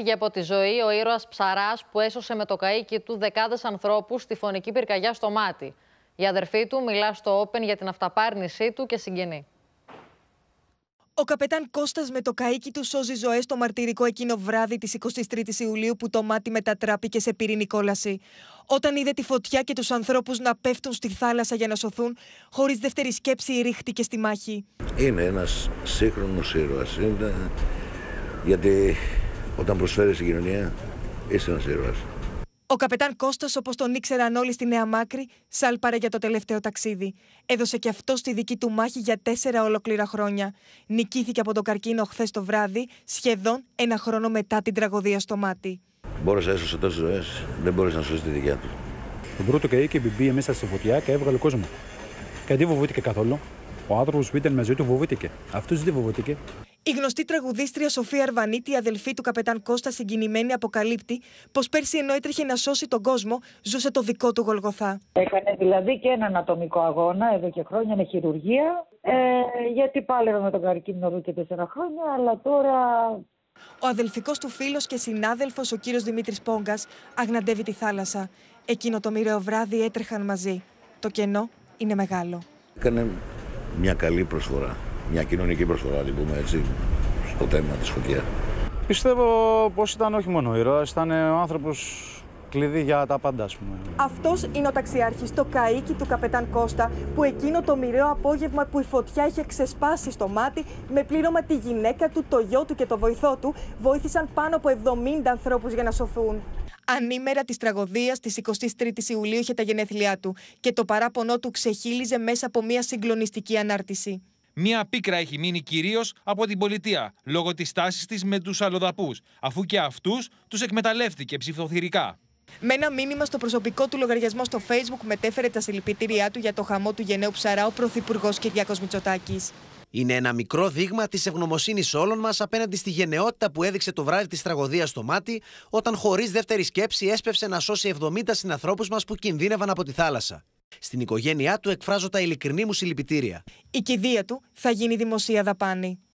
Έφυγε από τη ζωή ο ήρωας Ψαράς που έσωσε με το καίκι του δεκάδες ανθρώπους στη φωνική πυρκαγιά στο μάτι. Η αδερφή του μιλά στο Open για την αυταπάρνησή του και συγγενή. Ο καπετάν Κώστας με το καίκι του σώζει ζωές στο μαρτυρικό εκείνο βράδυ της 23η Ιουλίου που το μάτι μετατράπηκε σε πυρηνή κόλαση. Όταν είδε τη φωτιά και τους ανθρώπους να πέφτουν στη θάλασσα για να σωθούν, χωρίς δεύτερη σκέψη ρίχτηκε στη μάχη. Είναι ένας σύγχρονος ήρωας. Είναι... Γιατί όταν προσφέρεις στην κοινωνία, είσαι ένας ήρωας. Ο καπετάν Κώστας, όπως τον ήξεραν όλοι στη Νέα Μάκρη, σάλπαρε για το τελευταίο ταξίδι. Έδωσε και αυτό στη δική του μάχη για τέσσερα ολοκλήρα χρόνια. Νικήθηκε από τον καρκίνο χθες το βράδυ, σχεδόν ένα χρόνο μετά την τραγωδία στο μάτι. να έσωσε τόσες ζωές, δεν μπορείς να σώσει τη δικιά του. Τον πρώτο καίκη και μπήκε μέσα στη φωτιά και έβγαλε κόσμο. Και δεν καθόλου. Ο άνθρωπος που ήταν μαζί του φοβήθηκε. Αυτός δεν φοβήθηκε. Η γνωστή τραγουδίστρια Σοφία Αρβανίτη, η αδελφή του καπετάν Κώστα, συγκινημένη, αποκαλύπτει πως πέρσι ενώ έτρεχε να σώσει τον κόσμο, ζούσε το δικό του Γολγοθά. Έκανε δηλαδή και έναν ατομικό αγώνα εδώ και χρόνια με χειρουργία. Ε, γιατί πάλευα με τον καρκίνο εδώ και τέσσερα χρόνια, αλλά τώρα ο αδελφικός του φίλος και συνάδελφος, ο κύριος Δημήτρης Πόγκας, αγναντεύει τη θάλασσα. Εκείνο το μοιραίο βράδυ έτρεχαν μαζί. Το κενό είναι μεγάλο. Έκανε μια καλή προσφορά μια κοινωνική προσφορά, λοιπόν, έτσι, στο θέμα της φωτιάς. Πιστεύω πώ ήταν όχι μόνο ο ήταν ο άνθρωπος κλειδί για τα πάντα, ας πούμε. Αυτός είναι ο ταξιάρχης, το καίκι του καπετάν Κώστα, που εκείνο το μοιραίο απόγευμα που η φωτιά είχε ξεσπάσει στο μάτι, με πλήρωμα τη γυναίκα του, το γιο του και το βοηθό του, βοήθησαν πάνω από 70 ανθρώπους για να σωθούν. Ανήμερα της τραγωδίας της 23η Ιουλίου είχε τα γενέθλιά του και το παράπονό του ξεχύλιζε μέσα από μια συγκλονιστική ανάρτηση. Μία πίκρα έχει μείνει κυρίως από την πολιτεία λόγω της τάση της με τους αλλοδαπούς, αφού και αυτούς τους εκμεταλλεύτηκε ψηφοθυρικά. Με ένα μήνυμα στο προσωπικό του λογαριασμό στο Facebook μετέφερε τα συλληπιτήριά του για το χαμό του γενναίου ψαρά ο Πρωθυπουργός Κυριακός Μητσοτάκης. Είναι ένα μικρό δείγμα της ευγνωμοσύνης όλων μας απέναντι στη γενναιότητα που έδειξε το βράδυ της τραγωδίας στο μάτι, όταν χωρίς δεύτερη σκέψη έσπευσε να σώσει 70 συνανθρώπους μας που κινδύνευαν από τη θάλασσα. Στην οικογένειά του εκφράζω τα ειλικρινή μου συλληπιτήρια. Η κηδεία του θα γίνει δημοσία δαπάνη.